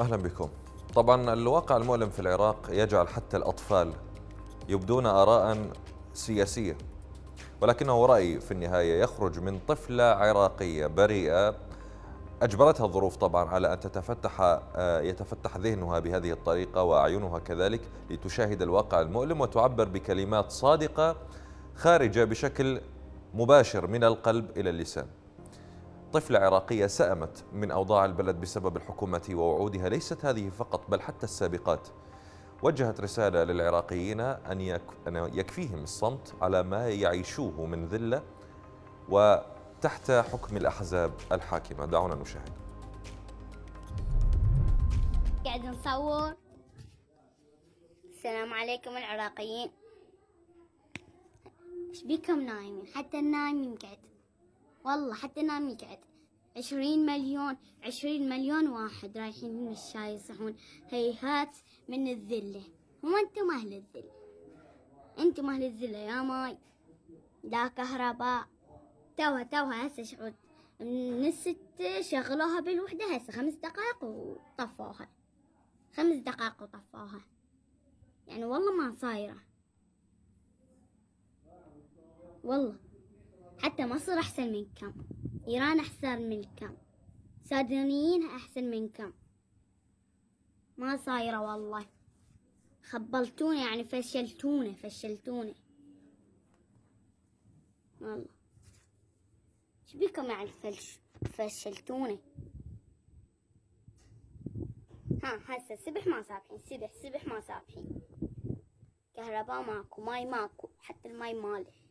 أهلا بكم طبعا الواقع المؤلم في العراق يجعل حتى الأطفال يبدون آراء سياسية ولكنه رأي في النهاية يخرج من طفلة عراقية بريئة أجبرتها الظروف طبعا على أن تتفتح آه، يتفتح ذهنها بهذه الطريقة وأعينها كذلك لتشاهد الواقع المؤلم وتعبر بكلمات صادقة خارجة بشكل مباشر من القلب إلى اللسان طفلة عراقية سأمت من أوضاع البلد بسبب الحكومة ووعودها ليست هذه فقط بل حتى السابقات وجهت رسالة للعراقيين أن يكفيهم الصمت على ما يعيشوه من ذلة وتحت حكم الأحزاب الحاكمة دعونا نشاهد قاعد نصور السلام عليكم العراقيين ايش بيكم نايمين حتى النايمين قاعد والله حتى نام يقعد عشرين مليون عشرين مليون واحد رايحين من الشاي يصحون هيهات من الذلة هم انتم اهل الذلة انتم اهل الذلة يا ماي لا كهرباء توها توها هسه شعود من الست شغلوها بالوحدة هسه خمس دقائق وطفوها خمس دقائق وطفوها يعني والله ما صايرة والله حتى مصر أحسن منكم إيران أحسن منكم سادنيين أحسن منكم ما صايرة والله خبلتوني يعني فشلتوني فشلتوني والله شبيكم يعني فش فشلتوني ها هسه سبح ما سابحين سبح سبح ما سابحين كهرباء ماكو ماي ماكو حتى الماي مالح